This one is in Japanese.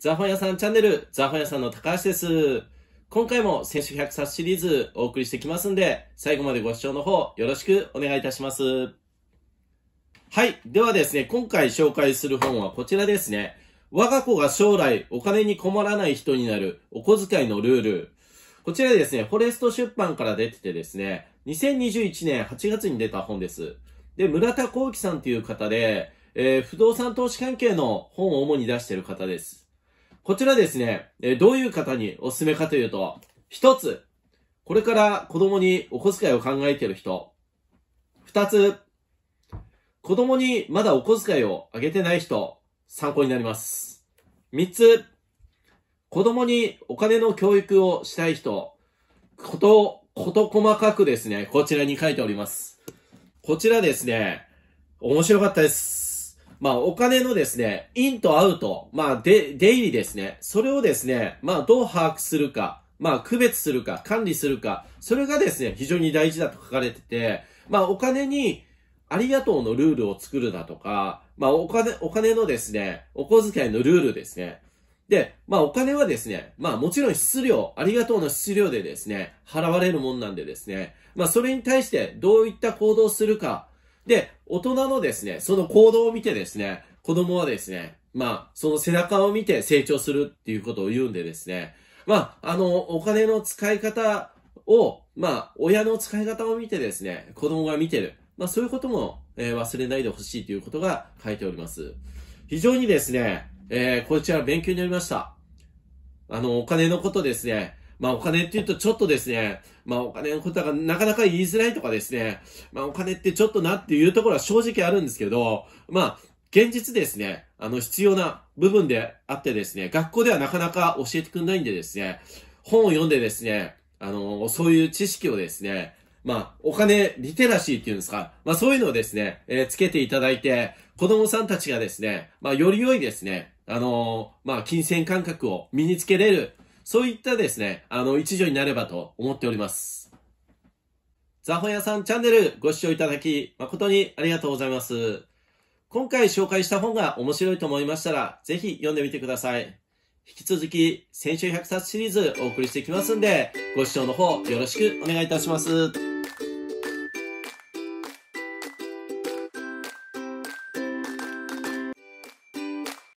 ザ本屋さんチャンネル、ザ本屋さんの高橋です。今回も選手100冊シリーズお送りしてきますんで、最後までご視聴の方よろしくお願いいたします。はい。ではですね、今回紹介する本はこちらですね。我が子が将来お金に困らない人になるお小遣いのルール。こちらですね、フォレスト出版から出ててですね、2021年8月に出た本です。で、村田幸喜さんという方で、えー、不動産投資関係の本を主に出している方です。こちらですね、えどういう方におすすめかというと、一つ、これから子供にお小遣いを考えている人。二つ、子供にまだお小遣いをあげてない人、参考になります。三つ、子供にお金の教育をしたい人、こと、こと細かくですね、こちらに書いております。こちらですね、面白かったです。まあ、お金のですね、インとアウト、まあ、で、出入りですね。それをですね、まあ、どう把握するか、まあ、区別するか、管理するか、それがですね、非常に大事だと書かれてて、まあ、お金に、ありがとうのルールを作るだとか、まあ、お金、お金のですね、お小遣いのルールですね。で、まあ、お金はですね、まあ、もちろん質量、ありがとうの質量でですね、払われるもんなんでですね、まあ、それに対してどういった行動をするか、で、大人のですね、その行動を見てですね、子供はですね、まあ、その背中を見て成長するっていうことを言うんでですね、まあ、あの、お金の使い方を、まあ、親の使い方を見てですね、子供が見てる。まあ、そういうことも、えー、忘れないでほしいということが書いております。非常にですね、えー、こちら勉強になりました。あの、お金のことですね、まあお金って言うとちょっとですね、まあお金のことがなかなか言いづらいとかですね、まあお金ってちょっとなっていうところは正直あるんですけど、まあ現実ですね、あの必要な部分であってですね、学校ではなかなか教えてくれないんでですね、本を読んでですね、あの、そういう知識をですね、まあ、お金、リテラシーっていうんですか。まあ、そういうのをですね、えー、つけていただいて、子供さんたちがですね、まあ、より良いですね、あのー、まあ、金銭感覚を身につけれる、そういったですね、あの、一助になればと思っております。ザホヤさんチャンネルご視聴いただき、誠にありがとうございます。今回紹介した本が面白いと思いましたら、ぜひ読んでみてください。引き続き、先週100冊シリーズお送りしていきますんで、ご視聴の方よろしくお願いいたします。